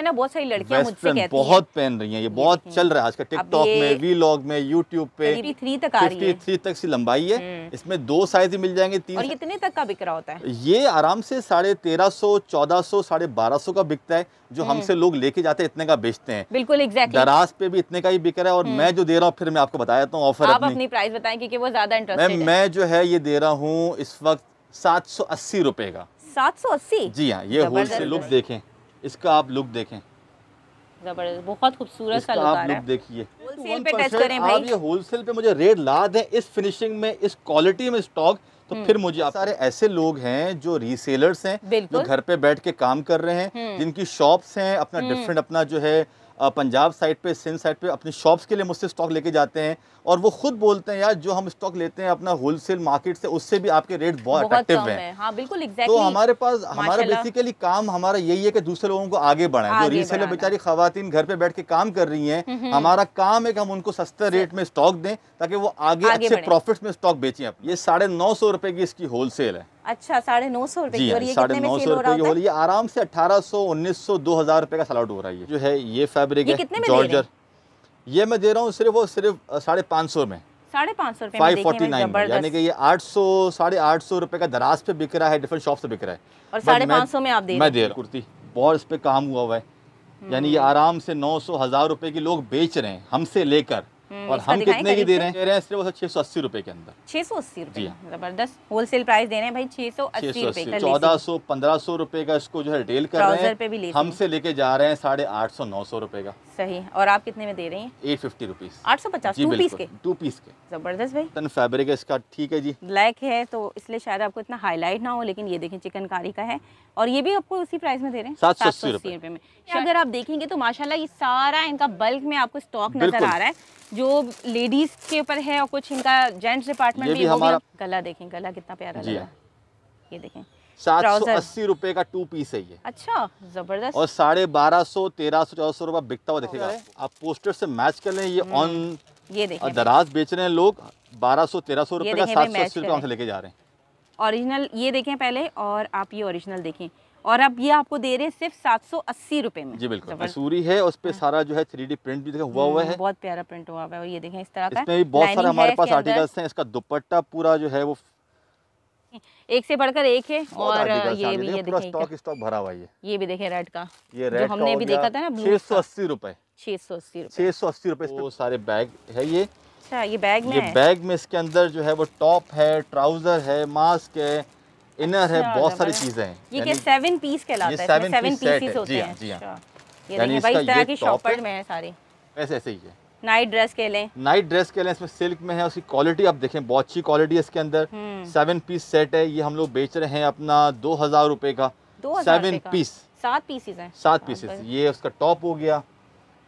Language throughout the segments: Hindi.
है ना बहुत सारी लड़कियां मुझसे कहती बहुत पहन रही हैं ये बहुत चल रहा है आजकल टिकटॉक में वीलॉग में यूट्यूब पे थ्री तक आ रही है थ्री तक सी लंबाई है हम्म। इसमें दो साइज ही मिल जाएंगे तीन और कितने तक का बिक रहा होता है ये आराम से साढ़े तेरह सौ चौदह सौ साढ़े बारह सौ का बिकता है जो हम्म। हमसे लोग लेके जाते हैं इतने का बेचते हैं बिल्कुल एग्जैक्ट दराज पे भी इतने का ही बिक रहा है और हम्म। मैं जो दे रहा हूँ फिर मैं आपको बताया तो हूँ ऑफर आप अपनी प्राइस बताए क्योंकि वो ज्यादा इंटरेस्ट मैं जो है ये दे रहा हूँ इस वक्त सात सौ अस्सी रुपए का सात सौ अस्सी जी हाँ ये होल से लुक देखें इसका आप लुक देखें जबरदस्त बहुत खूबसूरत सा आप लुक देखिए पे टच पे मुझे रेट ला दें इस फिनिशिंग में इस क्वालिटी में स्टॉक तो हम्म। फिर मुझे आप सारे ऐसे लोग हैं जो रीसेलर्स हैं जो घर पे बैठ के काम कर रहे हैं हम्म। जिनकी शॉप्स हैं अपना डिफरेंट हम्म। अपना जो है पंजाब साइड पे सिंध साइड पे अपनी शॉप्स के लिए मुझसे स्टॉक लेके जाते हैं और वो खुद बोलते हैं यार जो हम स्टॉक लेते हैं अपना होलसेल मार्केट से उससे भी आपके रेट बहुत अट्रैक्टिव हैं है। हाँ, बिल्कुल तो हमारे पास हमारा बेसिकली काम हमारा यही है कि दूसरे लोगों को आगे बढ़ाए जो रीसेलर बेचारी खातन घर पे बैठ के काम कर रही है हम्म, हम्म। हमारा काम है कि हम उनको सस्ते रेट में स्टॉक दें ताकि वो आगे अच्छे प्रॉफिट में स्टॉक बेचें ये साढ़े नौ सौ रुपए की इसकी होलसेल है अच्छा साढ़े नौ सौ रुपए की हाँ, साढ़े नौ सौ रुपए की हो रही है आराम से अठारह सौ उन्नीस सौ दो हजार रुपए का सलाउट हो रहा है जो है ये जॉर्जर ये मैं दे रहा हूँ सिर्फ और सिर्फ साढ़े पाँच सौ में साढ़े पाँच सौ फाइव फोर्टी नाइन यानी कि ये आठ सौ साढ़े आठ सौ रुपए का दराज पे बिक रहा है डिफरेंट शॉप से बिक रहा है और साढ़े पाँच सौ में आप दे मैं दे रहा हूँ कुर्ती बहुत इस पे काम हुआ हुआ है यानी ये हम्म। आराम से नौ सौ हज़ार रुपए की लोग बेच रहे हैं हमसे लेकर हम्म, और हम कितने की दे रहे हैं सिर्फ छह सौ अस्सी रूपए के अंदर छह सौ अस्सी रूपए जबरदस्त होलसेल प्राइस दे रहे हैं भाई छह सौ अस्सी चौदह सौ पंद्रह सौ रूपए का इसको जो है डेल कर रहे हैं हमसे लेके जा रहे हैं साढ़े आठ सौ नौ सौ रूपए का सही और आप कितने में दे रही हैं एट फिफ्टी रुपीज आठ सौ पचास टू पीस के टू पीस के जबरदस्त भाई तन फैब्रिक इसका ठीक है जी ब्लैक है तो इसलिए शायद आपको इतना हाईलाइट ना हो लेकिन ये देखें चिकनकारी का है और ये भी आपको उसी प्राइस में दे रहे हैं सात सौ अस्सी रुपए में अगर आप देखेंगे तो माशाला ये सारा इनका बल्क में आपको स्टॉक नजर आ रहा है जो लेडीज के ऊपर है और कुछ इनका जेंट्स डिपार्टमेंट भी, भी हमारा गला देखें गला कितना प्यारा लगा हाँ। ये देखें सात सौ अस्सी रुपए का टू पीस है ये अच्छा जबरदस्त और साढ़े बारह सौ तेरह सौ चौदह सौ रूपये बिकता हुआ देखेगा आप पोस्टर से मैच कर लें ये ऑन हम्म। ये देखिए दराज बेच रहे हैं लोग बारह सौ तेरह सौ रूपये का सात सौ अस्सी रुपये से लेके जा रहे हैं ओरिजिनल ये देखें पहले और आप ये ओरिजिनल देखें और अब ये आपको दे रहे हैं सिर्फ सात सौ अस्सी रुपए में जी बिल्कुल मसूरी है उस पर हाँ। सारा जो है थ्री डी प्रिंट भी देखा हुआ हुआ हम्म, है बहुत प्यारा प्रिंट हुआ हुआ है और ये देखें इस तरह का इसमें भी बहुत सारे हमारे पास आर्टिकल्स हैं इसका दुपट्टा पूरा जो है वो एक से बढ़कर एक है और ये भी ये पूरा स्टॉक स्टॉक भरा हुआ है ये भी देखे रेड का ये रेड हमने भी देखा था ना छह सौ अस्सी रूपए छह सौ अस्सी छह सौ अस्सी वो तो सारे बैग है ये अच्छा ये बैग में ये बैग में इसके अंदर जो है वो टॉप है ट्राउजर है मास्क है इनर है अच्छा, बहुत सारी चीजें हैं ये क्या सेवन पीस कहलाता है सेवन पीसेस होते हैं हाँ, जी हां अच्छा। ये देखिए भाई तरह की शॉपर में है सारे ऐसे ऐसे ही है नाइट ड्रेस कह लें नाइट ड्रेस कह लें इसमें सिल्क में है उसकी क्वालिटी आप देखें बहुत अच्छी क्वालिटी है इसके अंदर सेवन पीस सेट है ये हम लोग बेच रहे हैं अपना दो हजार रुपए का सेवन पीस सात पीसेस हैं सात पीसेस हाँ, ये उसका टॉप हो गया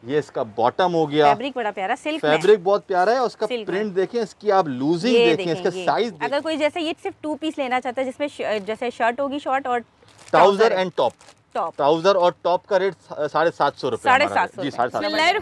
ये इसका बॉटम हो गया फैब्रिक बड़ा प्यारा सिल्क फैब्रिक बहुत प्यारा है उसका प्रिंट देखें इसकी आप लूजिंग देखें इसका साइज अगर कोई जैसे ये सिर्फ टू पीस लेना चाहता है जिसमें जैसे शर्ट होगी शॉर्ट और trouser and top top trouser और टॉप का रेट साढ़े सात सौ रूपए साढ़े सात सौ जी साढ़े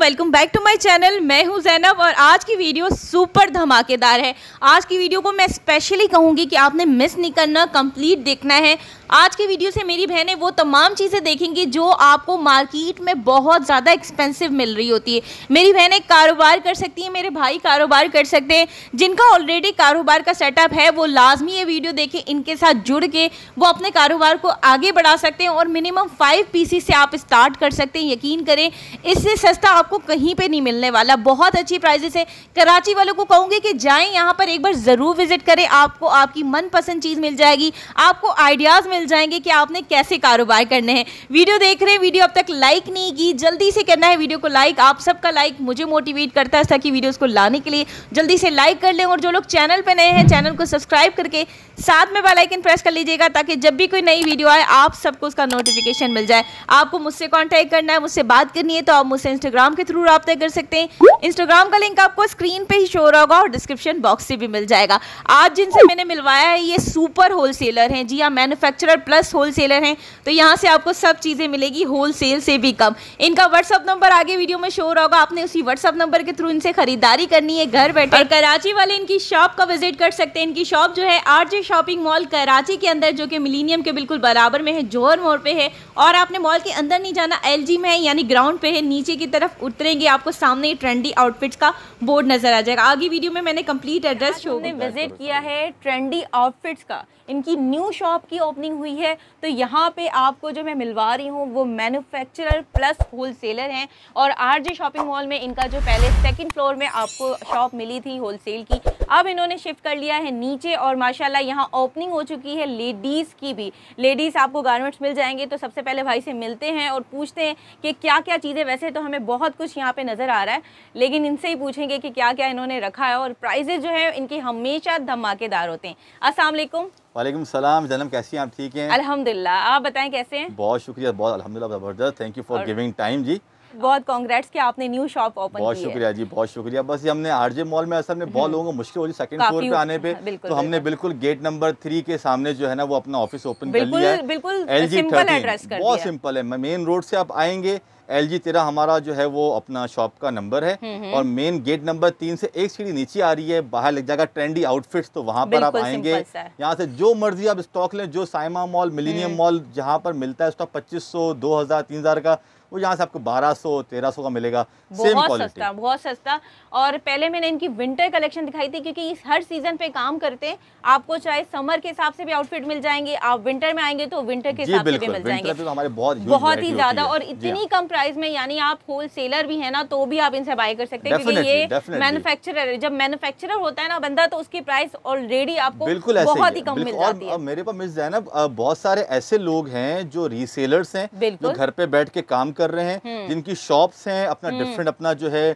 welcome back to my channel मैं हूँ जैनब और आज की वीडियो सुपर धमाकेदार है आज की वीडियो को मैं स्पेशली कहूंगी कि आपने मिस नहीं करना कंप्लीट देखना है आज की वीडियो से मेरी बहनें वो तमाम चीज़ें देखेंगी जो आपको मार्केट में बहुत ज़्यादा एक्सपेंसिव मिल रही होती है मेरी बहनें कारोबार कर सकती हैं मेरे भाई कारोबार कर सकते हैं जिनका ऑलरेडी कारोबार का सेटअप है वो लाजमी ये वीडियो देखें इनके साथ जुड़ के वो अपने कारोबार कारोबार को आगे बढ़ा सकते हैं और मिनिमम फाइव पीसी से आप स्टार्ट कर सकते हैं यकीन करें इससे सस्ता आपको कहीं पे नहीं मिलने वाला बहुत अच्छी प्राइजेस है कराची वालों को कहूंगी कि जाएं यहां पर एक बार ज़रूर विजिट करें आपको आपकी मनपसंद चीज़ मिल जाएगी आपको आइडियाज़ मिल जाएंगे कि आपने कैसे कारोबार करने हैं वीडियो देख रहे हैं वीडियो अब तक लाइक नहीं की जल्दी से करना है वीडियो को लाइक आप सबका लाइक मुझे मोटिवेट करता है ताकि वीडियोज़ को लाने के लिए जल्दी से लाइक कर लें और जो लोग चैनल पर नए हैं चैनल को सब्सक्राइब करके साथ में बेलाइकन प्रेस कर लीजिएगा ताकि जब भी कोई नई वीडियो आए आप सबको उसका नोटिफिकेशन मिल जाए आपको मुझसे कॉन्टेक्ट करना है मुझसे बात करनी है तो आप मुझसे इंस्टाग्राम के थ्रू रबता कर सकते हैं इंस्टाग्राम का लिंक आपको स्क्रीन पर ही शो रहा होगा और डिस्क्रिप्शन बॉक्स से भी मिल जाएगा आज जिनसे मैंने मिलवाया है ये सुपर होलसेलर हैं जी हाँ मैन्युफैक्चरर प्लस होलसेलर हैं तो यहाँ से आपको सब चीज़ें मिलेगी होलसेल से भी कम इनका व्हाट्सअप नंबर आगे वीडियो में शो रहा होगा आपने उसी व्हाट्सअप नंबर के थ्रू इनसे खरीदारी करनी है घर बैठे कराची वाले इनकी शॉप का विजिट कर सकते हैं इनकी शॉप जो है आरजे शॉपिंग मॉल कराची के अंदर जो कि मिलीनियम के बिल्कुल बिल्कुल बराबर में है जोहर मोड़ पे है और आपने मॉल के अंदर नहीं जाना एलजी में है यानी ग्राउंड पे है नीचे की तरफ उतरेंगे आपको सामने ट्रेंडी आउटफिट्स का बोर्ड नजर आ जाएगा आगे वीडियो में मैंने कंप्लीट एड्रेस शो विजिट किया है ट्रेंडी आउटफिट्स का इनकी न्यू शॉप की ओपनिंग हुई है तो यहाँ पे आपको जो मैं मिलवा रही हूँ वो मैन्युफैक्चरर प्लस होलसेलर हैं और आरजे शॉपिंग मॉल में इनका जो पहले सेकंड फ्लोर में आपको शॉप मिली थी होलसेल की अब इन्होंने शिफ्ट कर लिया है नीचे और माशाल्लाह यहाँ ओपनिंग हो चुकी है लेडीज़ की भी लेडीज़ आपको गारमेंट्स मिल जाएंगे तो सबसे पहले भाई से मिलते हैं और पूछते हैं कि क्या क्या चीज़ें वैसे तो हमें बहुत कुछ यहाँ पर नज़र आ रहा है लेकिन इनसे ही पूछेंगे कि क्या क्या इन्होंने रखा है और प्राइजेज़ जो है इनके हमेशा धमाकेदार होते हैं असलकुम वालेकुम सलाम जन्म कैसी हैं आप ठीक हैं अल्हम्दुलिल्लाह आप बताएं कैसे हैं बहुत शुक्रिया बहुत अल्हम्दुलिल्लाह ज़बरदस्त thank you for giving time जी बहुत कॉन्ग्रेट्स कि आपने न्यू शॉप ओपन की बहुत शुक्रिया जी बहुत शुक्रिया बस ये हमने आरजे मॉल में असल में बहुत हम्म। लोगों को मुश्किल हो रही सेकंड फ्लोर पे आने पे तो हमने बिल्कुल गेट नंबर थ्री के सामने जो है ना वो अपना ऑफिस ओपन कर लिया है बिल्कुल सिंपल बहुत सिंपल है मेन रोड से आप आएंगे एल जी तेरा हमारा जो है वो अपना शॉप का नंबर है हम्म, हम्म। और मेन गेट नंबर तीन से एक सीढ़ी नीचे आ रही है बाहर लग जाएगा ट्रेंडी आउटफिट्स तो वहाँ पर आप आएंगे यहाँ से जो मर्जी आप स्टॉक लें जो साइमा मॉल मिलीनियम मॉल जहाँ पर मिलता है स्टॉक पच्चीस सौ दो हजार तीन हजार का वो यहाँ से आपको 1200 1300 का मिलेगा सेम क्वालिटी बहुत सस्ता और पहले मैंने इनकी विंटर कलेक्शन दिखाई थी क्योंकि हर सीजन पे काम करते हैं आपको चाहे समर के हिसाब से भी आउटफिट मिल जाएंगे आप विंटर में आएंगे तो विंटर के हिसाब से भी मिल जाएंगे तो हमारे बहुत बहुत ही ज्यादा और इतनी हाँ। कम प्राइस में यानी आप होल सेलर भी है ना तो भी आप इनसे बाय कर सकते हैं क्योंकि ये मैनुफेक्चर जब मैनुफेक्चर होता है ना बंदा तो उसकी प्राइस ऑलरेडी आपको बिल्कुल बहुत ही कम मिल जाती है मेरे पास मिस जाए ना बहुत सारे ऐसे लोग हैं जो रीसेलर्स हैं जो घर पे बैठ के काम कर कर रहे हैं हम्म। जिनकी शॉप्स हैं अपना डिफरेंट हम्म। अपना जो है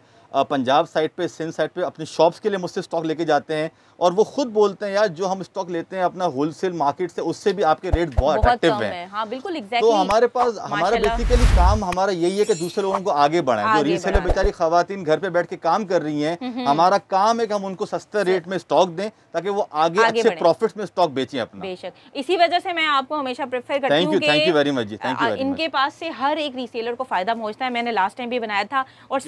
पंजाब साइड पे सिंध साइड पे अपनी शॉप्स के लिए मुझसे स्टॉक लेके जाते हैं और वो खुद बोलते हैं यार जो हम स्टॉक लेते हैं अपना होलसेल मार्केट से उससे भी आपके रेट बहुत अट्रैक्टिव हैं है। हाँ, बिल्कुल तो exactly, तो हमारे पास हमारा बेसिकली काम हमारा यही है कि दूसरे लोगों को आगे बढ़ाएं जो रीसेलर बेचारी खातन घर पे बैठ के काम कर रही हैं हम्म, हम्म। हमारा काम है कि हम उनको सस्ते रेट में स्टॉक दें ताकि वो आगे अच्छे प्रॉफिट में स्टॉक बेचें अपना बेशक इसी वजह से मैं आपको हमेशा prefer thank you thank you very much thank you इनके पास से हर एक रीसेलर को फायदा पहुंचता है मैंने लास्ट टाइम भी बनाया था और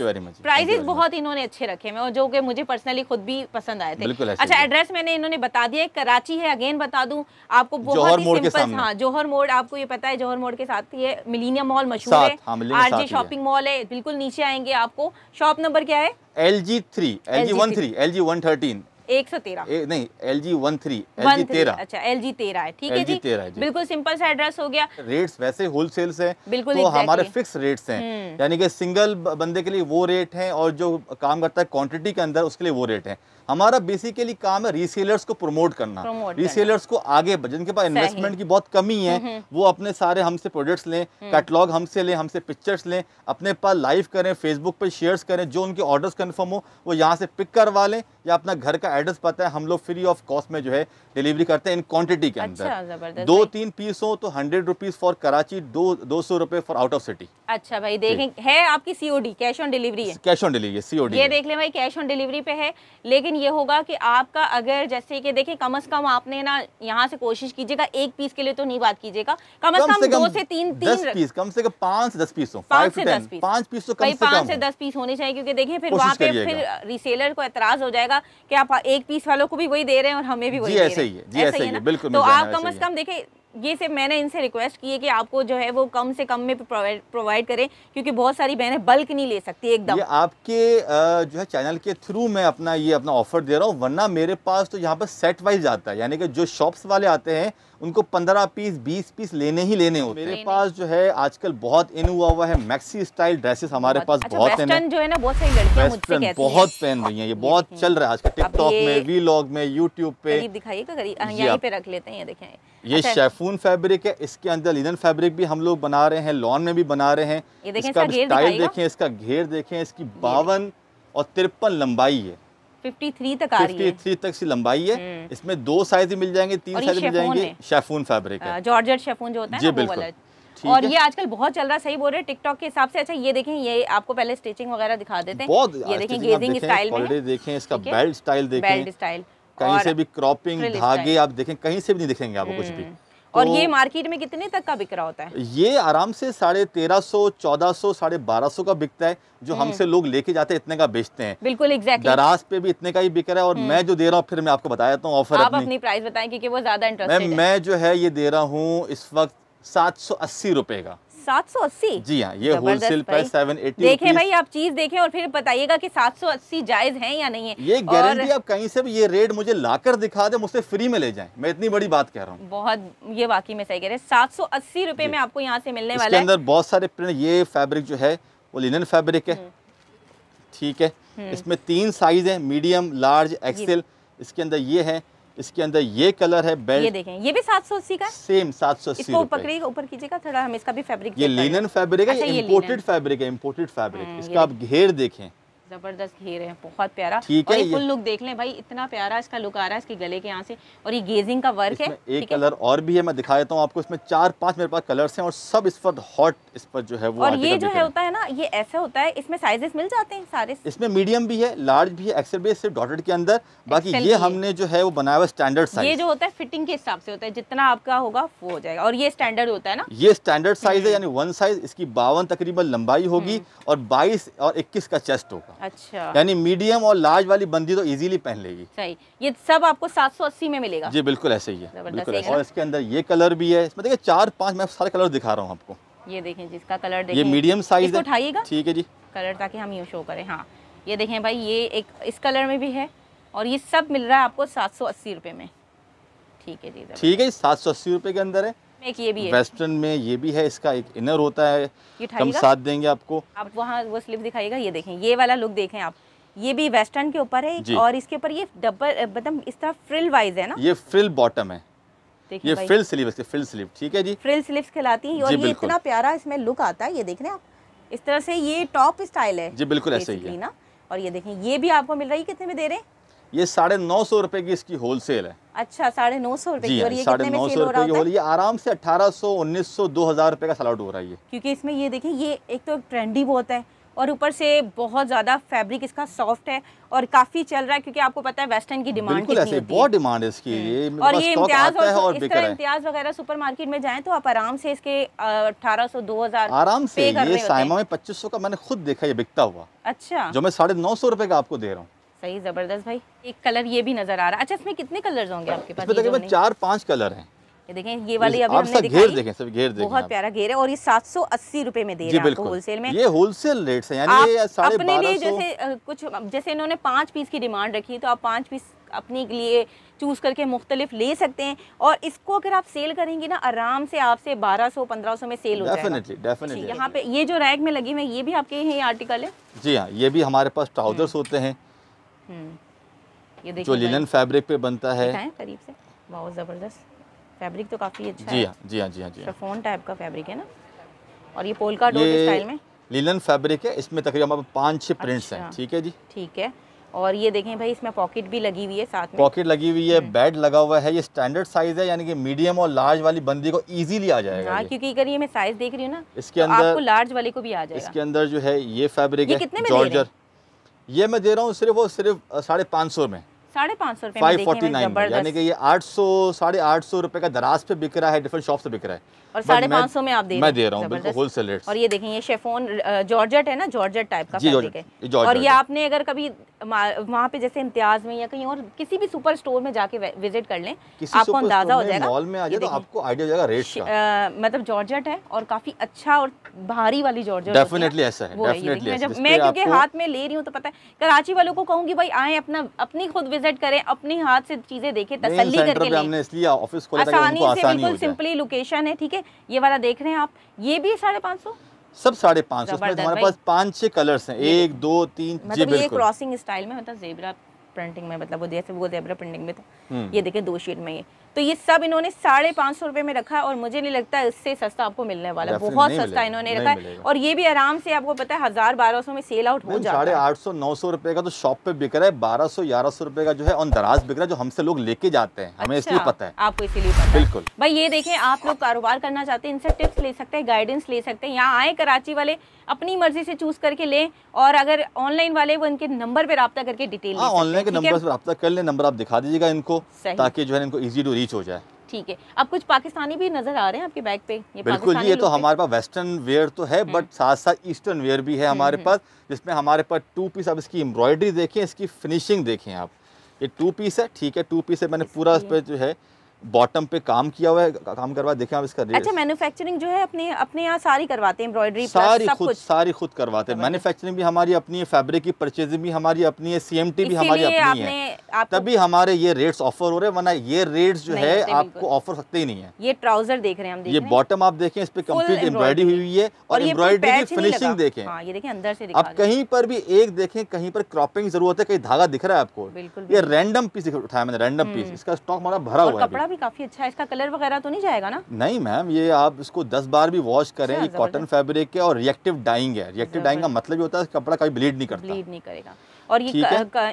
प्राइजेस बहुत इन्होंने अच्छे रखे हैं जो कि मुझे पर्सनली खुद भी पसंद आए थे अच्छा एड्रेस मैंने इन्होंने बता दिया कराची है अगेन बता दूं आपको बहुत ही सिंपल हाँ जोहर मोड़ आपको ये पता है जोहर मोड़ के साथ ये मिलीनियम मॉल मशहूर है हाँ, आरजे शॉपिंग मॉल है बिल्कुल नीचे आएंगे आपको शॉप नंबर क्या है L G three L G one three L G one thirteen एक सौ तेरह नहीं L G one three L G तेरह अच्छा एल जी तेरह है ठीक है जी तेरह बिल्कुल सिंपल सा एड्रेस हो गया रेट्स वैसे होलसेल्स है बिल्कुल तो हमारे फिक्स रेट्स हैं हम्म। यानी कि सिंगल बंदे के लिए वो रेट है और जो काम करता है क्वांटिटी के अंदर उसके लिए वो रेट है हमारा बेसिकली काम है रीसेलर्स को प्रमोट करना रीसेलर्स को आगे जिनके पास इन्वेस्टमेंट की बहुत कमी है हम्म, हम्म। वो अपने सारे हमसे प्रोडक्ट्स लें कैटलॉग हम्म। हमसे लें हमसे पिक्चर्स लें अपने पास लाइव करें फेसबुक पर शेयर्स करें जो उनके ऑर्डर्स कन्फर्म हो वो यहाँ से पिक करवा लें या अपना घर का एड्रेस पता है हम लोग फ्री ऑफ कॉस्ट में जो है डिलीवरी करते हैं इन क्वान्टिटी के अंदर अच्छा, दो तीन पीस हो तो हंड्रेड रुपीज फॉर कराची दो दो सौ रुपए फॉर आउट ऑफ सिटी अच्छा भाई देखें है आपकी सीओडी कैश ऑन डिलीवरी है कैश ऑन डिलीवरी सीओडी ये देख ले भाई कैश ऑन डिलीवरी पे है लेकिन लेकिन ये होगा कि आपका अगर जैसे कि देखें कम से कम आपने ना यहाँ से कोशिश कीजिएगा एक पीस के लिए तो नहीं बात कीजिएगा कम से कम दो से तीन तीन पीस कम से कम पाँच से दस पीस पाँच से दस पीस पाँच पीस तो कम पाँच से दस पीस होने चाहिए क्योंकि देखें फिर वहाँ पे फिर रिसेलर को एतराज हो जाएगा कि आप एक पीस वालों को भी वही दे रहे हैं और हमें भी वही ऐसे ही है बिल्कुल तो आप कम अज कम देखें ये सिर्फ मैंने इनसे रिक्वेस्ट की है कि आपको जो है वो कम से कम में प्रोवाइड करें क्योंकि बहुत सारी बहनें बल्क नहीं ले सकती एकदम ये आपके जो है चैनल के थ्रू मैं अपना ये अपना ऑफर दे रहा हूँ वरना मेरे पास तो यहाँ पर सेट वाइज आता है यानी कि जो शॉप्स वाले आते हैं उनको पंद्रह पीस बीस पीस लेने ही लेने होते हैं मेरे पास जो है आजकल बहुत इन हुआ हुआ है मैक्सी स्टाइल ड्रेसेस हमारे पास अच्छा, बहुत जो है ना बहुत बहुत पहन रही है ये बहुत चल रहा है आजकल टिकटॉक में वीलॉग में यूट्यूब पे दिखाई तो पे रख लेते हैं ये देखें ये अच्छा, शेफून फैब्रिक है इसके अंदर लिनन फैब्रिक भी हम लोग बना रहे हैं लॉन में भी बना रहे हैं इसका स्टाइल देखें इसका घेर देखें इसकी बावन और तिरपन लंबाई है 53 तक आ रही है 53 तक की लंबाई है हम्म। इसमें दो साइज मिल जाएंगे तीन साइज मिल जाएंगे शेफून फैब्रिक है जॉर्जेट शेफून जो होता है वो वाला और ये आजकल बहुत चल रहा है सही बोल रहे हैं टिकटॉक के हिसाब से अच्छा ये देखें ये आपको पहले स्टिचिंग वगैरह दिखा देते हैं ये देखें गेजिंग स्टाइल में देखें इसका बेल्ट स्टाइल देखें बेल्ट स्टाइल कहीं से भी क्रॉपिंग धागे आप देखें कहीं से भी नहीं दिखेंगे आपको कुछ भी हम्म। तो और ये मार्केट में कितने तक का बिक रहा होता है ये आराम से साढ़े तेरह सौ चौदह सौ साढ़े बारह सौ का बिकता है जो हम्म। हमसे लोग लेके जाते हैं इतने का बेचते हैं बिल्कुल एग्जैक्ट दराज पे भी इतने का ही बिक रहा है और हम्म। मैं जो दे रहा हूँ फिर मैं आपको बताया था ऑफर आप अपनी प्राइस बताए क्योंकि वो ज्यादा इंटरेस्ट मैं जो है ये दे रहा हूँ इस वक्त सात सौ अस्सी रुपए का सात सौ अस्सी जी हाँ ये होलसेल प्राइस सेवन एटी देखे भाई आप चीज देखें और फिर बताइएगा कि सात सौ अस्सी जायज है या नहीं है ये गारंटी आप कहीं से भी ये रेट मुझे लाकर दिखा दे मुझसे फ्री में ले जाए मैं इतनी बड़ी बात कह रहा हूँ बहुत ये वाकई में सही कह रहे हैं सात सौ अस्सी रुपए में आपको यहाँ से मिलने वाले अंदर बहुत सारे प्रिंट ये फेब्रिक जो है वो लिनन फेब्रिक है हम्म। ठीक है हम्म। इसमें तीन साइज है मीडियम लार्ज एक्सेल इसके अंदर ये है इसके अंदर ये कलर है बेल्ट ये देखें ये भी 780 का सेम 780 अस्सी पकड़िएगा ऊपर कीजिएगा थोड़ा हम इसका भी फैब्रिक ये लिनन फैब्रिक है इम्पोर्टेड अच्छा, फैब्रिक है इम्पोर्टेड फैब्रिक हाँ, इसका आप घेर देखें जबरदस्त घेर है बहुत प्यारा ठीक है फुल लुक देख ले भाई इतना प्यारा इसका लुक आ रहा है इसके गले के यहाँ से और ये गेजिंग का वर्क है एक कलर और भी है मैं दिखा देता हूँ आपको इसमें चार पांच मेरे पास कलर है और सब इस पर हॉट इस पर जो है वो और ये जो है होता है ना ये ऐसा होता है इसमें साइजेस मिल जाते हैं सारे इसमें मीडियम भी है लार्ज भी है एक्सल भी सिर्फ डॉटेड के अंदर बाकी ये हमने जो है वो बनाया हुआ स्टैंडर्ड साइज ये जो होता है फिटिंग के हिसाब से होता है जितना आपका होगा वो हो जाएगा और ये स्टैंडर्ड होता है ना ये स्टैंडर्ड साइज है हम्म। यानी वन साइज इसकी बावन तकरीबन लंबाई होगी हम्म। और बाईस और इक्कीस का चेस्ट होगा अच्छा यानी मीडियम और लार्ज वाली बंदी तो इजीली पहन लेगी सही ये सब आपको 780 में मिलेगा जी बिल्कुल ऐसे ही है बिल्कुल ऐसे और इसके अंदर ये कलर भी है इसमें देखिए चार पाँच मैं सारे कलर दिखा रहा हूँ आपको ये देखें जिसका कलर देखें ये मीडियम साइज उठाइएगा ठीक है जी कलर ताकि हम यू शो करें हाँ ये देखें भाई ये एक इस कलर में भी है और ये सब मिल रहा है आपको सात सौ अस्सी में ठीक है जी ठीक है सात सौ अस्सी रुपये के अंदर है एक ये भी है वेस्टर्न में ये भी है इसका एक इनर होता है हम साथ देंगे आपको आप वहाँ वो स्लिप दिखाईगा ये देखें ये वाला लुक देखें आप ये भी वेस्टर्न के ऊपर है और इसके ऊपर ये डबल मतलब इस तरह फ्रिल वाइज है ना ये फ्रिल बॉटम है ये फ्रिल स्लीव फ्रिल स्लीव ठीक है जी फ्रिल स्लीव्स खिलाती है और ये इतना प्यारा इसमें लुक आता है ये देख रहे हैं आप इस तरह से ये टॉप स्टाइल है जी बिल्कुल ऐसे ही है ना और ये देखें ये भी आपको मिल रही है कितने में दे रहे हैं ये साढ़े नौ सौ रुपए की इसकी होलसेल है अच्छा साढ़े नौ सौ रुपए की हाँ, साढ़े नौ सौ रुपए की होली आराम से अठारह सौ उन्नीस सौ दो हजार रुपए का सलाउट हो रहा है क्योंकि इसमें ये देखिए ये एक तो ट्रेंडी बहुत है और ऊपर से बहुत ज़्यादा फैब्रिक इसका सॉफ्ट है और काफ़ी चल रहा है क्योंकि आपको पता है वेस्टर्न की डिमांड बिल्कुल ऐसे बहुत डिमांड है इसकी हम्म। ये और ये इम्तियाज और, और इम्तियाज वगैरह सुपर मार्केट में जाएं तो आप आराम से इसके अठारह सौ दो हजार आराम से ये साइमा में पच्चीस सौ का मैंने खुद देखा ये बिकता हुआ अच्छा जो मैं साढ़े नौ सौ रुपए का आपको दे रहा हूँ सही ज़बरदस्त भाई एक कलर ये भी नज़र आ रहा है अच्छा इसमें कितने कलर्स होंगे आपके पास तक चार पाँच कलर हैं ये देखें ये वाली अभी हमने घेर देखें सब घेर देखें बहुत प्यारा घेर है और ये सात सौ अस्सी रुपए में दे रहे हैं होलसेल में ये होलसेल रेट है यानी अपने लिए जैसे कुछ जैसे इन्होंने पाँच पीस की डिमांड रखी तो आप पाँच पीस अपने के लिए चूज़ करके मुख्तलिफ ले सकते हैं और इसको अगर आप सेल करेंगे ना आराम से आपसे 1200 1500 में सेल हो जाएगा डेफिनेटली यहाँ पे ये जो रैक में लगी हुई ये भी आपके ये आर्टिकल है जी हाँ ये भी हमारे पास ट्राउजर्स हम्म। होते हैं हम्म। ये जो लिनन फैब्रिक पे बनता है करीब से बहुत ज़बरदस्त फैब्रिक तो काफ़ी अच्छा हाँ, जी हाँ जी हाँ जी हाँ जी फोन टाइप का फैब्रिक है ना और ये पोल का स्टाइल में लिनन फैब्रिक है इसमें तकरीबन पाँच छः प्रिंट्स हैं ठीक है जी ठीक है और ये देखें भाई इसमें पॉकेट भी लगी हुई है साथ में पॉकेट लगी हुई है बेड हम्म। लगा हुआ है ये स्टैंडर्ड साइज है यानी कि मीडियम और लार्ज वाली बंदी को इजीली आ जाएगा हाँ, क्योंकि अगर ये मैं साइज देख रही हूँ ना इसके तो अंदर आपको लार्ज वाले को भी आ जाएगा इसके अंदर जो है ये फैब्रिक है जॉर्जर ये मैं दे रहा हूँ सिर्फ और सिर्फ साढ़े पाँच सौ में साढ़े पाँच सौ फाइव फोर्टी नाइन यानी कि ये आठ सौ साढ़े आठ सौ रुपए का दराज पे बिक रहा है डिफरेंट शॉप से बिक रहा है और साढ़े पाँच सौ में आप दे मैं दे रहा हूँ बिल्कुल होलसेल रेट और ये देखें ये शेफोन जॉर्जेट है ना जॉर्जेट टाइप का जी जॉर्जेट और ये आपने अगर कभी वहाँ पे जैसे इम्तियाज में या कहीं और किसी भी सुपर स्टोर में जाके विजिट कर लें आपको अंदाजा हो जाएगा मॉल में आ जाए तो आपको आइडिया हो जाएगा रेट का मतलब जॉर्जेट है और काफी अच्छा और भारी वाली जॉर्जेट डेफिनेटली ऐसा है डेफिनेटली जब मैं क्योंकि हाथ में ले रही हूँ तो पता है कराची वालों को कहूंगी भाई आए अपना अपनी खुद विजिट करें अपने हाथ से चीजें देखें तसली करके हमने इसलिए ऑफिस आसानी से बिल्कुल सिंपली लोकेशन है ठीक है ये वाला देख रहे हैं आप ये भी साढ़े पाँच सौ सब साढ़े पाँच सौ उसमें हमारे पास पाँच छः कलर्स हैं एक दो तीन मतलब ये क्रॉसिंग स्टाइल में मतलब जेबरा प्रिंटिंग में मतलब वो जैसे वो जेबरा प्रिंटिंग में था हम्म। ये देखिए दो शेड में ये तो ये सब इन्होंने साढ़े पाँच सौ रुपये में रखा है और मुझे नहीं लगता इससे सस्ता आपको मिलने वाला है बहुत सस्ता इन्होंने रखा है और ये भी आराम से आपको पता है हज़ार बारह सौ में सेल आउट हो जाए साढ़े आठ सौ नौ सौ रुपये का तो शॉप पे बिक रहा है बारह सौ ग्यारह सौ रुपये का जो है ऑन दराज बिक रहा है जो हमसे लोग लेके जाते हैं हमें इसलिए अच्छा, पता है आपको इसीलिए पता बिल्कुल भाई ये देखें आप लोग कारोबार करना चाहते हैं इनसे टिप्स ले सकते हैं गाइडेंस ले सकते हैं यहाँ आए कराची वाले अपनी मर्जी से चूज करके लें और अगर ऑनलाइन वाले वो इनके नंबर पर रब्ता करके डिटेल हाँ, ऑनलाइन के नंबर पर रब्ता कर लें नंबर आप दिखा दीजिएगा इनको ताकि जो है इनको ईजी टू रीच हो जाए ठीक है अब कुछ पाकिस्तानी भी नजर आ रहे हैं आपके बैग पे ये बिल्कुल ये तो हमारे पास वेस्टर्न वेयर तो है बट साथ साथ ईस्टर्न वेयर भी है हमारे हम्म। पास जिसमें हमारे पास टू पीस अब इसकी एम्ब्रॉयडरी देखें इसकी फिनिशिंग देखें आप ये टू पीस है ठीक है टू पीस है मैंने पूरा उस पर जो है बॉटम पे काम किया हुआ है काम करवा देखें आप इसका अच्छा मैन्युफैक्चरिंग जो है अपने अपने यहाँ सारी करवाते हैं एम्ब्रॉयडरी सारी सब खुद कुछ? सारी खुद करवाते हैं मैन्युफैक्चरिंग भी हमारी अपनी है फैब्रिक की परचेजिंग भी हमारी अपनी है सीएमटी भी हमारी अपनी है तभी हमारे ये रेट्स ऑफर हो रहे हैं वरना ये रेट्स जो है आपको ऑफर सकते ही नहीं है ये ट्राउजर देख रहे हैं हम ये बॉटम आप देखें इस पर कम्प्लीट एम्ब्रॉयडरी हुई हुई है और एम्ब्रॉयडरी की फिनिशिंग देखे हाँ, देखें अंदर से आप कहीं पर भी एक देखें कहीं पर क्रॉपिंग जरूरत है कहीं धागा दिख रहा है आपको ये रैंडम पीस उठाया मैंने रैंडम हम्म। पीस इसका स्टॉक हमारा भरा हुआ है भी काफ़ी अच्छा है इसका कलर वगैरह तो नहीं जाएगा ना नहीं मैम ये आप इसको दस बार भी वॉश करें हाँ, ये कॉटन फैब्रिक है और रिएक्टिव डाइंग है रिएक्टिव डाइंग का मतलब ये होता है कपड़ा कभी ब्लीड नहीं करता ब्लीड नहीं करेगा और ये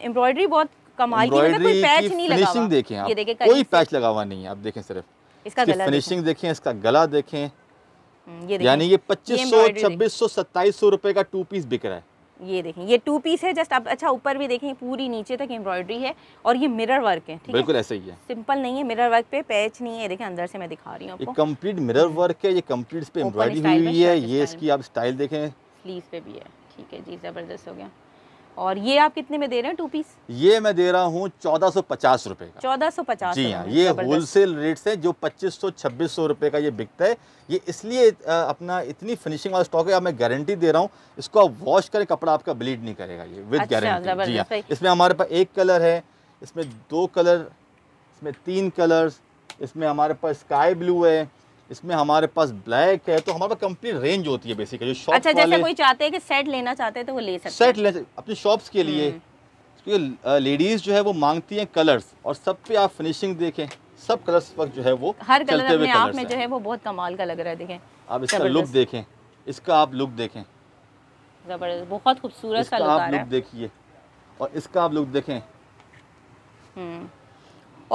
एम्ब्रॉयडरी बहुत कमाल की कोई पैच नहीं लगा आप कोई पैच लगा हुआ नहीं है आप देखें सिर्फ इसका फिनिशिंग देखें इसका गला देखें हम्म, यानी ये पच्चीस सौ छब्बीस सौ सत्ताईस सौ रुपए का टू पीस बिक रहा है ये देखें ये टू पीस है जस्ट आप अच्छा ऊपर भी देखें पूरी नीचे तक एम्ब्रॉयडरी है और ये मिरर वर्क है ठीक बिल्कुल ऐसे ही है सिंपल नहीं है मिरर वर्क पे पैच नहीं है देखें अंदर से मैं दिखा रही हूँ कम्प्लीट मिरर वर्क है ये कम्प्लीट पे एम्ब्रॉयडरी हुई है ये इसकी आप स्टाइल देखें स्लीव पे भी है ठीक है जी जबरदस्त हो गया और ये आप कितने में दे रहे हैं टू पीस ये मैं दे रहा हूँ चौदह सौ पचास रूपए का चौदह सौ पचास जी हाँ ये होलसेल रेट से जो पच्चीस सौ छब्बीस सौ रूपये का ये बिकता है ये इसलिए अपना इतनी फिनिशिंग वाला स्टॉक है मैं गारंटी दे रहा हूँ इसको आप वॉश करें कपड़ा आपका ब्लीड नहीं करेगा ये विद अच्छा, गारंटी हाँ। इसमें हमारे पास एक कलर है इसमें दो कलर इसमें तीन कलर इसमें हमारे पास स्काई ब्लू है इसमें हमारे पास ब्लैक है तो हमारे पास कंपनी रेंज होती है बेसिकली शॉप अच्छा जैसे कोई चाहते हैं कि सेट लेना चाहते हैं तो वो ले सकते सेट ले अपनी शॉप्स के लिए हम्म। क्योंकि लेडीज जो है वो मांगती हैं कलर्स और सब पे आप फिनिशिंग देखें सब कलर्स पर जो है वो हर कलर में आप में जो है वो बहुत कमाल का लग रहा है देखें आप इसका लुक देखें इसका आप लुक देखें जबरदस्त बहुत खूबसूरत सा लुक आप लुक देखिए और इसका आप लुक देखें हम्म।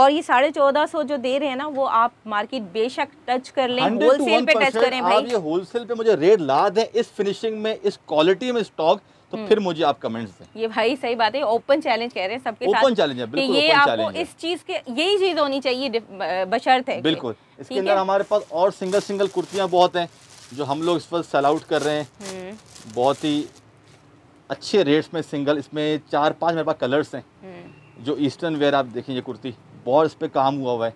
और ये साढ़े चौदह सौ जो दे रहे हैं ना वो आप मार्केट बेशक टच कर लें होलसेल पे टच करें भाई ये होलसेल पे मुझे रेट ला दें इस फिनिशिंग में इस क्वालिटी में स्टॉक तो हम्म। फिर मुझे आप कमेंट्स दें ये भाई सही बात है ओपन चैलेंज कह रहे हैं सबके साथ ओपन चैलेंज है बिल्कुल ये आपको इस चीज के यही चीज होनी चाहिए बशर्त है बिल्कुल इसके अंदर हमारे पास और सिंगल सिंगल कुर्तियाँ बहुत हैं जो हम लोग इस वक्त सेल आउट कर रहे हैं हम्म। बहुत ही अच्छे रेट्स में सिंगल इसमें चार पांच मेरे पास कलर्स हैं हम्म। जो ईस्टर्न वेयर आप देखें ये कुर्ती बहुत इस पर काम हुआ हुआ है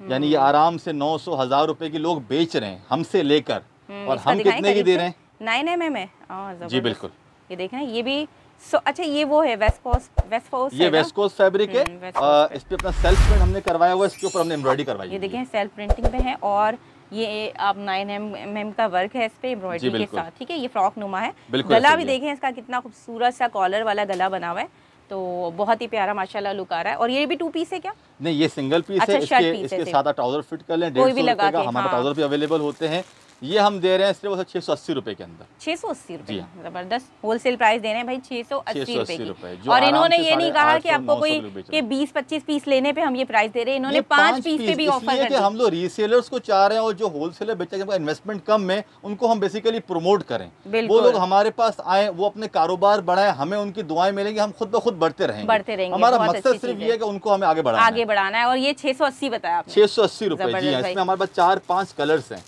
हम्म। यानी ये आराम से नौ सौ हज़ार रुपए की लोग बेच रहे हैं हमसे लेकर हम्म, और हम कितने की दे रहे हैं नाइन एम एम जी बिल्कुल ये देख रहे हैं ये भी सो अच्छा ये वो है वेस्ट कोस्ट ये कोस्ट फैब्रिक है हम्म, आ, इस पे अपना सेल्फ प्रिंट हमने करवाया हुआ है इसके ऊपर हमने एम्ब्रॉयडरी करवाई ये देखें सेल्फ प्रिंटिंग पे है और ये आप नाइन एम एम का वर्क है इस पे एम्ब्रॉयडरी के साथ ठीक है ये फ्रॉक नुमा है गला भी देखें इसका कितना खूबसूरत सा कॉलर वाला गला बना हुआ है तो बहुत ही प्यारा माशाल्लाह लुक आ रहा है और ये भी टू पीस है क्या नहीं ये सिंगल पीस अच्छा, है इसके, इसके साथ ट्राउजर फिट कर लें डेढ़ सौ हमारे ट्राउजर हाँ। भी अवेलेबल होते हैं ये हम दे रहे हैं सिर्फ छह सौ अस्सी रूपए के अंदर छह सौ अस्सी रूपए हाँ। जबरदस्त होलसेल प्राइस दे रहे हैं भाई छह सौ अस्सी रूपए और इन्होंने ये नहीं कहा कि आपको कोई के बीस पच्चीस पीस लेने पे हम ये प्राइस दे रहे हैं इन्होंने पांच पीस पे भी ऑफर कर हम लोग रीसेलर्स को चाह रहे हैं और जो होलसेलर बेचते हैं इन्वेस्टमेंट कम है उनको हम बेसिकली प्रमोट करें वो लोग हमारे पास आए वो अपने कारोबार बढ़ाए हमें उनकी दुआएं मिलेंगी हम खुद ब खुद बढ़ते रहेंगे बढ़ते रहेंगे हमारा मकसद सिर्फ ये है कि उनको हमें आगे बढ़ाना आगे बढ़ाना है और ये छह सौ अस्सी बताया छह सौ अस्सी रूपए जी हाँ, इसमें हमारे पास चार पांच कलर्स हैं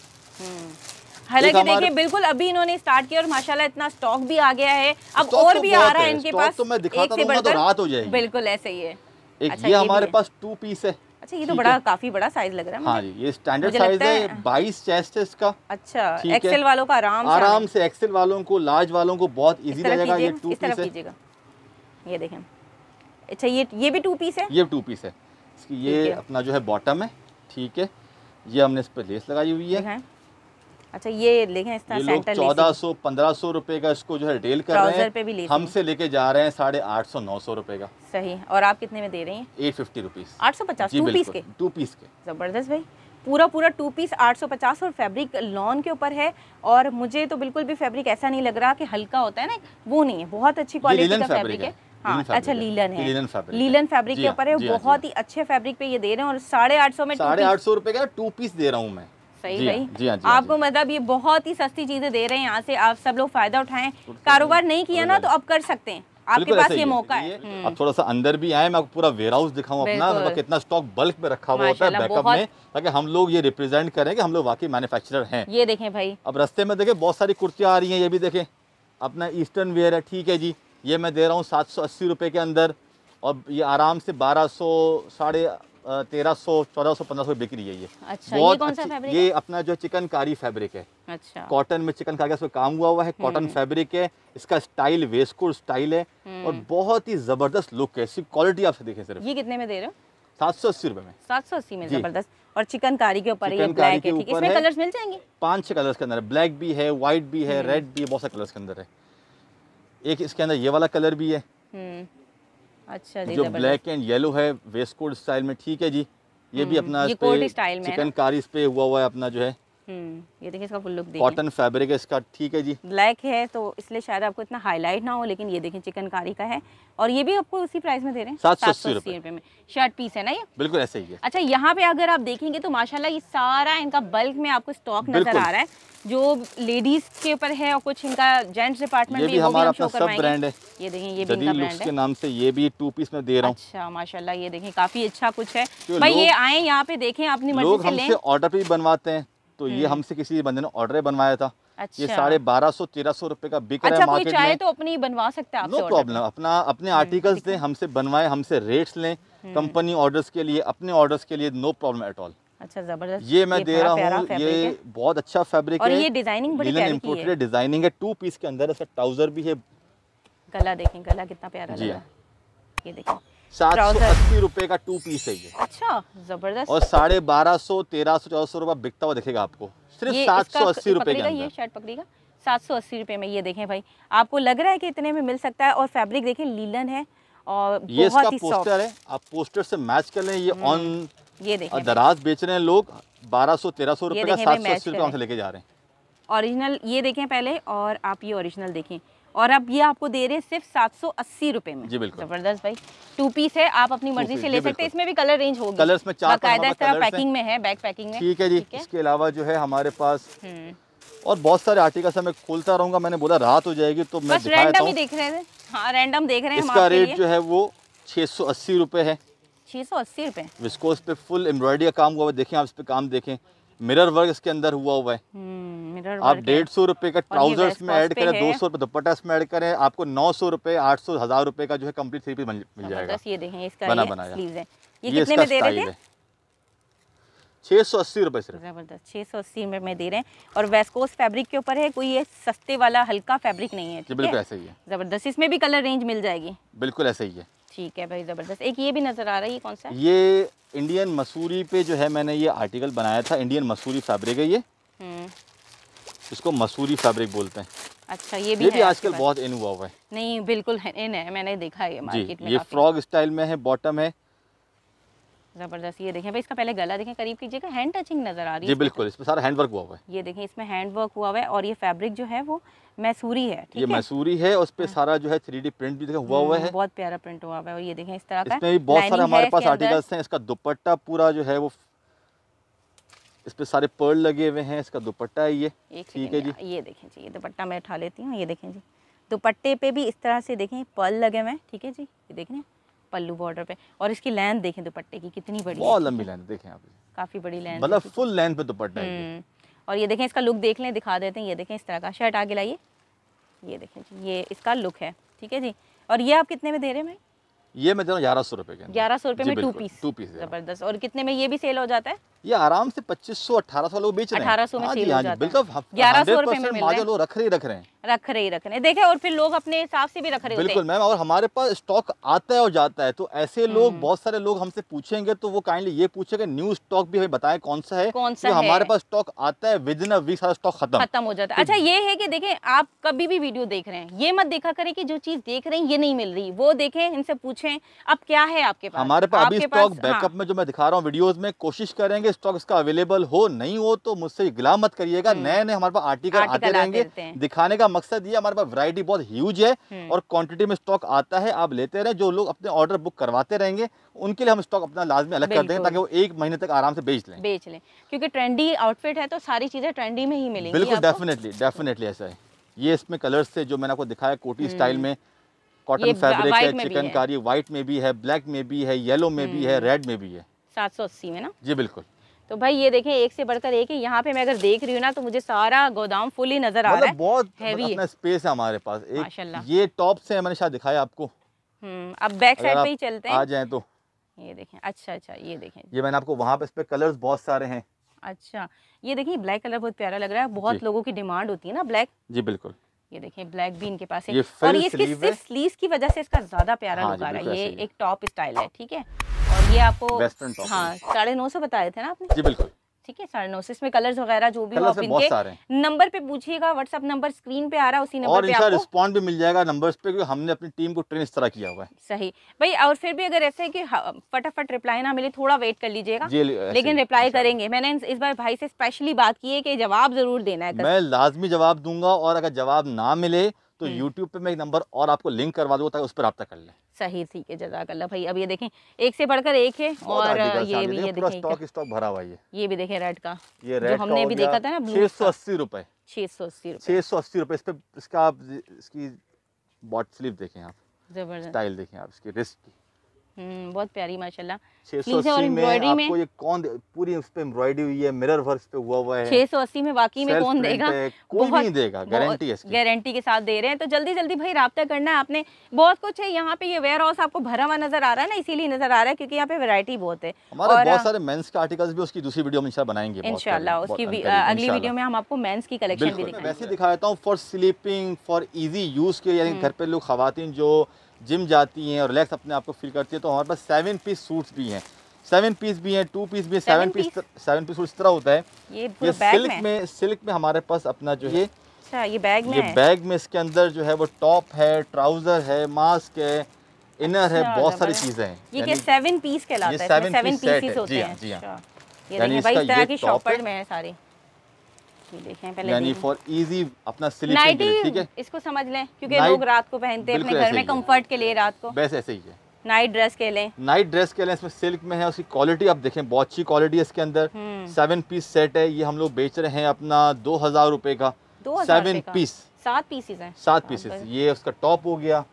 हालांकि देखिए बिल्कुल अभी इन्होंने स्टार्ट किया और माशाल्लाह इतना स्टॉक भी आ गया है अब और तो भी आ रहा है इनके पास तो मैं दिखाता रहूंगा तो रात हो जाएगी बिल्कुल ऐसे ही है एक अच्छा, ये हमारे पास टू पीस है अच्छा ये तो बड़ा काफी बड़ा साइज लग रहा है हाँ जी ये स्टैंडर्ड साइज है बाईस चेस्ट अच्छा, है इसका अच्छा एक्सेल वालों का आराम आराम से एक्सेल वालों को लार्ज वालों को बहुत इजी लगेगा ये टू पीस है ये देखें अच्छा ये ये भी टू पीस है ये टू पीस है ये अपना जो है बॉटम है ठीक है ये हमने इस पर लेस लगाई हुई है अच्छा ये लेकिन इस तरह लोग चौदह सौ पंद्रह सौ रुपए का इसको जो है रिटेल कर रहे हैं पे भी लेते हमसे लेके जा रहे हैं साढ़े आठ सौ नौ सौ रुपए का सही और आप कितने में दे रहे हैं एट फिफ्टी रुपीज आठ सौ पचास टू पीस के टू पीस के जबरदस्त भाई पूरा पूरा टू पीस 850 और फैब्रिक लॉन के ऊपर है और मुझे तो बिल्कुल भी फैब्रिक ऐसा नहीं लग रहा कि हल्का होता है ना वो नहीं है बहुत अच्छी क्वालिटी का फैब्रिक है हाँ, अच्छा लीलन है लीलन फैब्रिक, लीलन फैब्रिक के हाँ, ऊपर है हाँ, बहुत ही अच्छे फैब्रिक पे ये दे रहे हैं और साढ़े आठ सौ में साढ़े आठ सौ रुपए का टू पीस दे रहा हूँ मैं सही जी हाँ, भाई जी हाँ, जी हाँ, आपको मतलब ये बहुत ही सस्ती चीजें दे रहे हैं यहाँ से आप सब लोग फायदा उठाएं तो तो कारोबार तो नहीं किया ना तो अब कर सकते हैं आपके पास ये मौका है अब हम्म। थोड़ा सा अंदर भी आए मैं आपको पूरा वेयर हाउस दिखाऊँ अपना मतलब कितना स्टॉक बल्क में रखा हुआ होता है बैकअप में ताकि हम लोग ये रिप्रेजेंट करें हम लोग वाकई मैन्युफैक्चरर हैं ये देखें भाई अब रस्ते में देखे बहुत सारी कुर्तियाँ आ रही है ये भी देखे अपना ईस्टर्न वेयर है ठीक है जी ये मैं दे रहा हूँ सात सौ अस्सी रुपये के अंदर और ये आराम से बारह सौ साढ़े तेरह सौ चौदह सौ पंद्रह सौ बिक रही है ये अच्छा ये कौन सा ये है? अपना जो चिकनकारी फैब्रिक है अच्छा कॉटन में चिकन का काम हुआ हुआ है कॉटन हम्म। फैब्रिक है इसका स्टाइल वेस्को स्टाइल है हम्म। और बहुत ही जबरदस्त लुक है इसकी क्वालिटी आपसे देखे सिर्फ ये कितने में दे रहे हो सात सौ अस्सी रुपए में सात सौ अस्सी में जबरदस्त और चिकनकारी के ऊपर ये ब्लैक है ठीक इसमें कलर्स मिल जाएंगे पांच छह कलर्स के अंदर ब्लैक भी है व्हाइट भी है रेड हम्म। भी है बहुत सारे कलर्स के अंदर है एक इसके अंदर ये वाला कलर भी है अच्छा जी जो ब्लैक एंड येलो है वेस्ट कोट स्टाइल में ठीक है जी ये भी हम्म, अपना चिकनकारी पे हुआ हुआ है अपना जो है हम्म, ये देखिए इसका फुल लुक देखिए कॉटन फैब्रिक है इसका ठीक है जी ब्लैक है तो इसलिए शायद आपको इतना हाईलाइट ना हो लेकिन ये देखिए चिकनकारी का है और ये भी आपको उसी प्राइस में दे रहे हैं सात सौ अस्सी रुपए में शर्ट पीस है ना ये बिल्कुल ऐसे ही है अच्छा यहाँ पे अगर आप देखेंगे तो माशाल्लाह ये सारा इनका बल्क में आपको स्टॉक नजर आ रहा है जो लेडीज के ऊपर है और कुछ इनका जेंट्स डिपार्टमेंट भी हमारा अपना सब ब्रांड है ये देखिए ये भी इनका ब्रांड है के नाम से ये भी टू पीस में दे रहा हूँ अच्छा माशाला ये देखिए काफी अच्छा कुछ है भाई ये आए यहाँ पे देखें अपनी मर्जी से हमसे ऑर्डर भी बनवाते हैं तो ये हम्म। हमसे किसी बंदे ने ऑर्डर बनवाया था अच्छा। ये साढ़े बारह सौ तेरह सौ रूपये का बिक अच्छा, रहा है मार्केट अच्छा, चाहे में तो अपनी बनवा सकते हैं नो प्रॉब्लम अपना अपने आर्टिकल्स हम्म, दें हमसे बनवाए हमसे रेट्स लें कंपनी हम्म। ऑर्डर्स के लिए अपने ऑर्डर्स के लिए नो प्रॉब्लम एट ऑल अच्छा जबरदस्त ये मैं ये दे रहा हूँ ये बहुत अच्छा फैब्रिक और है ये डिजाइनिंग बड़ी प्यारी की है डिजाइनिंग है टू पीस के अंदर इसका ट्राउजर भी है गला देखें गला कितना प्यारा लगा हाँ। ये देखें सात सौ अस्सी रुपए का टू पीस है ये अच्छा जबरदस्त और साढ़े बारह सौ तेरह सौ चौदह सौ रुपया बिकता हुआ दिखेगा आपको सिर्फ सात सौ अस्सी रुपए का ये शर्ट पकड़ेगा सात सौ अस्सी रुपए में ये देखें भाई आपको लग रहा है कि इतने में मिल सकता है और फैब्रिक देखें लीलन है और ये इसका पोस्टर है आप पोस्टर से मैच कर लें ये ऑन हम्म, ये देखें दराज बेच रहे हैं लोग बारह सौ तेरह सौ रुपये का सात सौ अस्सी रुपये से लेके जा रहे हैं ओरिजिनल ये देखें पहले और आप ये ओरिजिनल देखें और अब ये आपको दे रहे हैं सिर्फ सात सौ अस्सी रुपए में जी बिल्कुल जबरदस्त भाई टू पीस है आप अपनी मर्जी से ले सकते हैं इसमें भी कलर रेंज होगी कलर्स में चार बाकायदा इस तरह पैकिंग में है बैग पैकिंग में ठीक है जी इसके अलावा जो है हमारे पास हम्म। और बहुत सारे आर्टिकल्स मैं खोलता रहूंगा मैंने बोला रात हो जाएगी तो मैं रैंडम ही देख रहे थे हाँ रैंडम देख रहे हैं हाँ, इसका रेट जो है वो छः सौ अस्सी रुपये है छः सौ अस्सी रुपये विस्कोस पे फुल एम्ब्रॉयडरी का काम हुआ देखें आप इस पे काम देखें मिरर वर्क इसके अंदर हुआ हुआ है हम्म, आप डेढ़ सौ रुपए का ट्राउजर्स में ऐड करें दो सौ रुपए दुपट्टा इसमें ऐड करें आपको नौ सौ रुपए आठ सौ हजार रुपए का जो है कम्प्लीट थ्री पीस मिल जाएगा ये देखें बना बनाया ये कितने में दे रहे थे छः सौ अस्सी रुपये सिर्फ ज़बरदस्त छः सौ अस्सी रुपये में दे रहे हैं और वेस्कोस फैब्रिक के ऊपर है कोई ये सस्ते वाला हल्का फैब्रिक नहीं है बिल्कुल ऐसे ही है ज़बरदस्त इसमें भी कलर रेंज मिल जाएगी बिल्कुल ऐसे ही है ठीक है भाई ज़बरदस्त एक ये भी नज़र आ रहा है ये कौन सा ये इंडियन मसूरी पे जो है मैंने ये आर्टिकल बनाया था इंडियन मसूरी फैब्रिक है ये हम्म। इसको मसूरी फैब्रिक बोलते हैं अच्छा ये भी, ये भी आजकल बहुत इन हुआ हुआ है नहीं बिल्कुल इन है मैंने देखा है मार्केट में ये फ्रॉग स्टाइल में है बॉटम है ज़बरदस्त ये देखें भाई इसका पहले गला देखें करीब कीजिएगा हैंड टचिंग नज़र आ रही है बिल्कुल इसमें सारा हैंड वर्क हुआ हुआ है ये देखें इसमें हैंड वर्क हुआ हुआ है और ये फैब्रिक जो है वो मैसूरी है ये मैसूरी है उस पर हाँ। सारा जो है थ्री डी प्रिंट भी हुआ हुआ है हम्म, बहुत प्यारा प्रिंट हुआ हुआ है और ये देखें इस तरह का बहुत सारे हमारे पास आर्टिकल्स है इसका दुपट्टा पूरा जो है वो इस पे सारे पर्ल लगे हुए हैं इसका दुपट्टा है ये ठीक है जी ये देखें जी ये दुपट्टा मैं उठा लेती हूँ ये देखें जी दुपट्टे पे भी इस तरह से देखें पर्ल लगे हुए हैं ठीक है जी ये देखें पल्लू बॉर्डर पे और इसकी लेंथ देखें दुपट्टे की कितनी बड़ी बहुत लंबी लेंथ देखें आप काफ़ी बड़ी लेंथ मतलब फुल लेंथ पे दुपट्टा है हम्म। और ये देखें इसका लुक देख लें दिखा देते हैं ये देखें इस तरह का शर्ट आगे लाइए ये देखें जी ये इसका लुक है ठीक है जी और ये आप कितने में दे रहे हैं भाई ये मैं दे रहा हूँ ग्यारह सौ रुपए के ग्यारह सौ रुपए में टू पीस टू पीस जबरदस्त और कितने में ये भी सेल हो जाता है ये आराम से पच्चीस सौ अठारह सौ लोग बेच रहे हैं अठारह सौ में सेल हाँ हो हाँ जाता ग्यारह सौ रुपए में लोग रख रहे रख रहे हैं रख रहे रख रहे देखे और फिर लोग अपने हिसाब से भी रख रहे बिल्कुल मैम और हमारे पास स्टॉक आता है और जाता है तो ऐसे लोग हम्म। बहुत सारे लोग हमसे पूछेंगे तो वो काइंडली ये पूछेगा न्यू स्टॉक भी हमें बताए कौन सा है कौन सा हमारे पास स्टॉक आता है विद इन वीक सारा स्टॉक खत्म खत्म हो जाता है तो अच्छा ये है की देखे आप कभी भी वीडियो देख रहे हैं ये मत देखा करें कि जो चीज देख रहे हैं ये नहीं मिल रही वो देखे इनसे पूछे कुछ हैं अब क्या है आपके पास हमारे पास अभी स्टॉक बैकअप में जो मैं दिखा रहा हूँ वीडियोस में कोशिश करेंगे स्टॉक इसका अवेलेबल हो नहीं हो तो मुझसे गिला मत करिएगा हम्म। नए नए हमारे पास आर्टिकल आते रहेंगे दिखाने का मकसद ये हमारे पास वरायटी बहुत ह्यूज है हम्म। और क्वान्टिटी में स्टॉक आता है आप लेते रहे जो लोग अपने ऑर्डर बुक करवाते रहेंगे उनके लिए हम स्टॉक अपना लाजमी अलग कर देंगे ताकि वो एक महीने तक आराम से बेच लें बेच लें क्योंकि ट्रेंडी आउटफिट है तो सारी चीजें ट्रेंडी में ही मिलेंगी बिल्कुल डेफिनेटली डेफिनेटली ऐसा है ये इसमें कलर्स से जो मैंने आपको दिखाया कोटी स्टाइल हम्म। में कॉटन फैब्रिक है चिकनकारी व्हाइट में भी है ब्लैक में भी है येलो में भी है रेड हम्म। में भी है सात सौ अस्सी में ना जी बिल्कुल तो भाई ये देखें एक से बढ़कर एक है यहाँ पे मैं अगर देख रही हूँ ना तो मुझे सारा गोदाम फुल ही नजर आ रहा मतलब है बहुत हैवी है। स्पेस है हमारे पास एक ये टॉप से मैंने शायद दिखाया आपको हम्म, अब बैक साइड पे ही चलते हैं आ जाएं तो ये देखें अच्छा अच्छा ये देखें ये मैंने आपको वहाँ पे इस पे कलर्स बहुत सारे हैं अच्छा ये देखिए ब्लैक कलर बहुत प्यारा लग रहा है बहुत लोगों की डिमांड होती है ना ब्लैक जी बिल्कुल ये देखें ब्लैक भी इनके पास है और ये इसकी सिर्फ स्लीव की वजह से इसका ज्यादा प्यारा हाँ लुक आ रहा है ये एक टॉप स्टाइल है ठीक है और ये आपको हाँ साढ़े नौ सौ बताए थे ना आपने जी बिल्कुल ठीक है सौ इसमें कलर्स वगैरह जो भी हो आप इनके नंबर पे पूछिएगा व्हाट्सअप नंबर स्क्रीन पे आ रहा है उसी नंबर पे आपको भी मिल जाएगा नंबर्स पे क्योंकि हमने अपनी टीम को ट्रेन इस तरह किया हुआ है सही भाई और फिर भी अगर ऐसे है कि फटाफट रिप्लाई ना मिले थोड़ा वेट कर लीजिएगा लेकिन रिप्लाई करेंगे मैंने इस बार भाई से स्पेशली बात की है की जवाब जरूर देना है मैं लाजमी जवाब दूंगा और अगर जवाब ना मिले तो यूट्यूब हम्म। पे मैं एक नंबर और आपको लिंक करवा दूँ ताकि उस पर रब्ता कर लें सही ठीक है जजाक अल्लाह भाई अब ये देखें एक से बढ़कर एक है और ये भी ये देखें स्टॉक स्टॉक भरा हुआ है ये भी देखें रेड का ये रेड हमने भी देखा था ना छः सौ अस्सी रुपये छः सौ अस्सी छः सौ अस्सी रुपये इस पर इसका आप इसकी बॉट स्लीव देखें आप जबरदस्त स्टाइल देखें आप इसकी रिस्क की हम्म, बहुत प्यारी माशाल्लाह और में, में ये कौन पूरी उस पे एम्ब्रॉयडरी हुई है मिरर वर्क पे हुआ हुआ है छह सौ अस्सी में वाकई में कौन देगा कोई नहीं देगा गारंटी है गारंटी के साथ दे रहे हैं तो जल्दी जल्दी भाई रबता करना है आपने बहुत कुछ है यहाँ पे ये वेयर हाउस आपको भरा हुआ नजर आ रहा है ना इसीलिए नजर आ रहा है क्योंकि यहाँ पे वैरायटी बहुत है हमारे बहुत सारे मेन्स के आर्टिकल भी उसकी दूसरी वीडियो में बनाएंगे इनशाला उसकी अगली वीडियो में हम आपको मेन्स की कलेक्शन भी वैसे दिखा देता हूँ for sleeping for easy use के हम्म। घर पे लोग खातन जो जिम जाती हैं और रिलैक्स अपने आप को फील करती है तो हमारे पास सेवन पीस सूट्स भी हैं सेवन पीस भी हैं टू पीस भी हैं seven piece seven piece suit इस तरह होता है ये, ये सिल्क में, में सिल्क में हमारे पास अपना जो है अच्छा ये बैग में ये बैग में इसके अंदर जो है वो टॉप है ट्राउजर है मास्क है इनर है अच्छा, बहुत सारी चीज़ें हैं ये क्या सेवन पीस कहलाता है सेवन पीस होते हाँ, हैं जी हाँ जी अच्छा, हाँ यानी इसका ये टॉप में है सारे इसको समझ लें क्योंकि लोग रात को पहनते हैं अपने घर में कंफर्ट के लिए रात को बस ऐसे ही है नाइट ड्रेस के लें नाइट ड्रेस कह लें इसमें सिल्क में है उसकी क्वालिटी आप देखें बहुत अच्छी क्वालिटी है इसके अंदर सेवन पीस सेट है ये हम लोग बेच रहे हैं अपना दो हजार रूपए का दो सेवन पीस सात पीसेस हैं सात पीसेस हाँ, ये उसका टॉप हो गया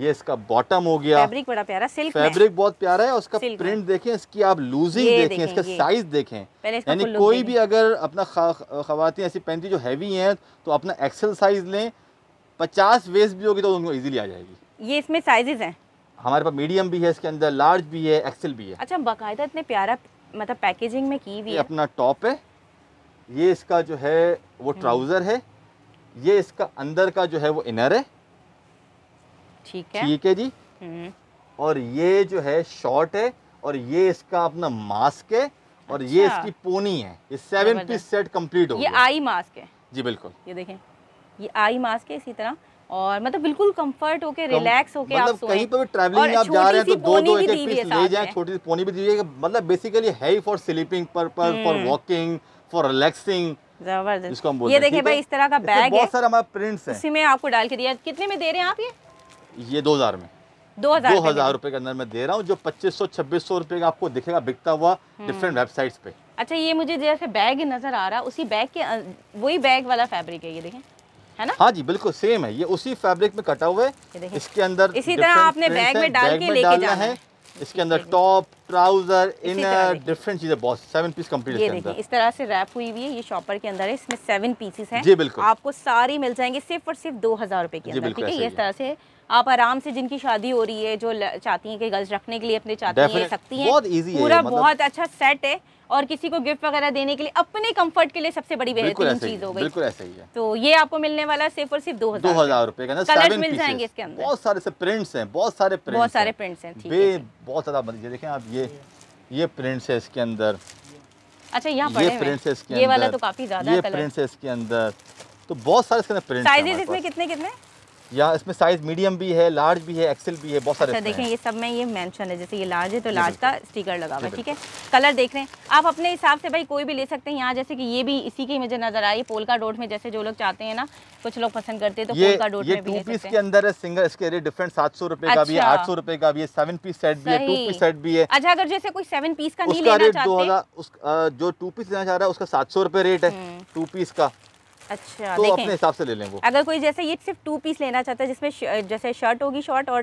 ये इसका बॉटम हो गया फैब्रिक बड़ा प्यारा सिल्क फैब्रिक बहुत प्यारा है उसका प्रिंट देखें इसकी आप लूजिंग देखें, देखें इसका साइज देखें यानी कोई भी अगर अपना खातन ऐसी पहनती जो हैवी हैं तो अपना एक्सेल साइज लें पचास वेस्ट भी होगी तो उनको इजीली आ जाएगी ये इसमें साइजेस हैं हमारे पास मीडियम भी है इसके अंदर लार्ज भी है एक्सेल भी है अच्छा बाकायदा इतने प्यारा मतलब पैकेजिंग में की हुई है अपना टॉप है ये इसका जो है वो ट्राउज़र हम्म। है ये इसका अंदर का जो है वो इनर है ठीक है ठीक है जी हम्म। और ये जो है शॉर्ट है और ये इसका अपना मास्क है और अच्छा। ये इसकी पोनी है ये सेवन पीस सेट कंप्लीट हो ये आई मास्क है जी बिल्कुल ये देखें ये आई मास्क है इसी तरह और मतलब बिल्कुल कंफर्ट होके रिलैक्स होके मतलब आप कहीं पर भी ट्रैवलिंग में आप जा रहे हैं तो दो दो एक एक पीस ले जाएं छोटी सी पोनी भी दीजिए मतलब हम्म। बेसिकली है ही for sleeping purpose for walking for relaxing जबरदस्त ये देखिए भाई इस तरह का बैग है बहुत सारा हमारा प्रिंट्स है इसी में आपको डाल के दिया कितने में दे रहे हैं आप ये ये दो हज़ार में दो हजार दो हजार रूपए के अंदर मैं दे रहा हूँ जो पच्चीस सौ छब्बीस सौ रूपये का आपको दिखेगा बिकता हुआ डिफरेंट हम्म। वेबसाइट पे अच्छा ये मुझे जैसे बैग नजर आ रहा है उसी बैग के वही बैग वाला फेब्रिक है ये देखें है ना हाँ जी बिल्कुल सेम है ये उसी फैब्रिक में कटा हुआ है इसके अंदर इसी तरह आपने बैग में डाल के लेके जाना है इसके अंदर टॉप ट्राउजर इनर डिफरेंट चीजें बहुत सेवन पीस कंप्लीट ये देखिए इस तरह से रैप हुई हुई है ये शॉपर के अंदर है इसमें सेवन पीसेस हैं जी बिल्कुल आपको सारी मिल जाएंगे सिर्फ और सिर्फ दो हजार रूपए की इस तरह से आप आराम से जिनकी शादी हो रही है जो चाहती हैं कि गर्ल्स रखने के लिए अपने चाहती हैं सकती हैं पूरा है, मतलब... बहुत अच्छा सेट है और किसी को गिफ्ट वगैरह देने के लिए अपने कंफर्ट के लिए सबसे बड़ी बेहतरीन चीज हो गई बिल्कुल ऐसे ही है तो ये आपको मिलने वाला सिर्फ और सिर्फ दो हजार दो हजार रुपए का ना कलर मिल जाएंगे इसके अंदर बहुत सारे से प्रिंट्स हैं बहुत सारे प्रिंट्स बहुत सारे प्रिंट्स हैं बहुत ज्यादा देखें आप ये ये प्रिंट्स है इसके अंदर अच्छा यहाँ पड़े ये प्रिंसेस के ये वाला तो काफी ज्यादा ये है इसके अंदर तो बहुत सारे इसके अंदर प्रिंट साइजेस इसमें कितने कितने या इसमें साइज मीडियम भी है लार्ज भी है एक्सेल भी है बहुत सारे अच्छा देखें ये सब में ये मेंशन है जैसे ये लार्ज है तो लार्ज का स्टिकर लगा हुआ है ठीक है कलर देख रहे हैं आप अपने हिसाब से भाई कोई भी ले सकते हैं यहाँ जैसे कि ये भी इसी की मुझे नजर आई पोलका रोड में जैसे जो लोग चाहते हैं ना कुछ लोग पसंद करते हैं तो पोलका रोड में टू पीस के अंदर है सिंगल इसके रेट डिफरेंट सात सौ रुपए का भी है अच्छा। आठ सौ रुपए का भी है सेवन पीस सेट भी है टू पीस सेट भी है अच्छा अगर जैसे कोई सेवन पीस का नहीं लेना चाहते जो टू पीस लेना चाह रहा है उसका सात सौ रुपए रेट है टू हम्म। पीस का अच्छा तो अपने हिसाब से ले लें वो अगर कोई जैसे ये सिर्फ टू पीस लेना चाहता है जिसमें जैसे शर्ट होगी शॉर्ट और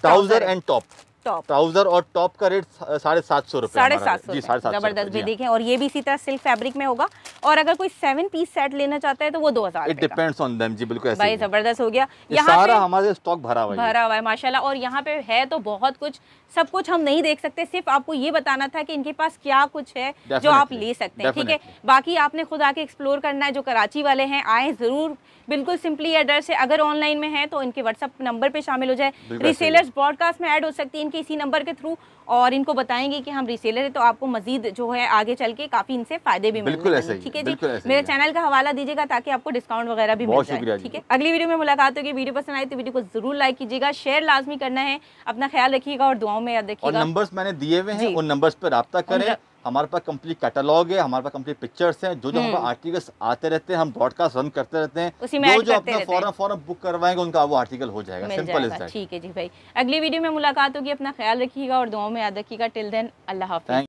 trouser and top top trouser और टॉप का रेट साढ़े सात सौ रुपए जबरदस्त भी हाँ। देखें और ये भी इसी तरह सिल्क फैब्रिक में होगा और अगर कोई सेवन पीस सेट लेना चाहता है तो वो दो हजार इट डिपेंड्स ऑन देम जी बिल्कुल भाई जबरदस्त हो गया यहाँ सारा हमारे स्टॉक भरा हुआ भरा हुआ है माशाला और यहाँ पे है तो बहुत कुछ सब कुछ हम नहीं देख सकते सिर्फ आपको ये बताना था की इनके पास क्या कुछ है जो आप ले सकते हैं ठीक है बाकी आपने खुद आके एक्सप्लोर करना है जो कराची वाले हैं आए जरूर बिल्कुल सिंपली एड्रेस है अगर ऑनलाइन में है तो इनके व्हाट्सअप नंबर पे शामिल हो जाए रिसेलर्स ब्रॉडकास्ट में ऐड हो सकती है आएंगे इसी नंबर के थ्रू और इनको बताएंगे कि हम रीसेलर है तो आपको मजीद जो है आगे चल के काफ़ी इनसे फायदे भी मिलेंगे ठीक है जी मेरे चैनल का हवाला दीजिएगा ताकि आपको डिस्काउंट वगैरह भी मिल जाए ठीक है अगली वीडियो में मुलाकात होगी वीडियो पसंद आए तो वीडियो को जरूर लाइक कीजिएगा शेयर लाजमी करना है अपना ख्याल रखिएगा और दुआओं में याद रखिएगा नंबर मैंने दिए हुए हैं उन नंबर पर रबा करें हमारे पास कंप्लीट कैटलॉग है हमारे पास कंप्लीट पिक्चर्स हैं जो जो हमारे हम्म। आर्टिकल्स आते रहते हैं हम ब्रॉडकास्ट रन करते रहते हैं उसी में जो जो अपना फॉरन फॉरन बुक करवाएंगे उनका वो आर्टिकल हो जाएगा सिंपल ठीक है जी भाई अगली वीडियो में मुलाकात होगी अपना ख्याल रखिएगा और दुआओं में याद रखिएगा टिल देन अल्लाह हाफिज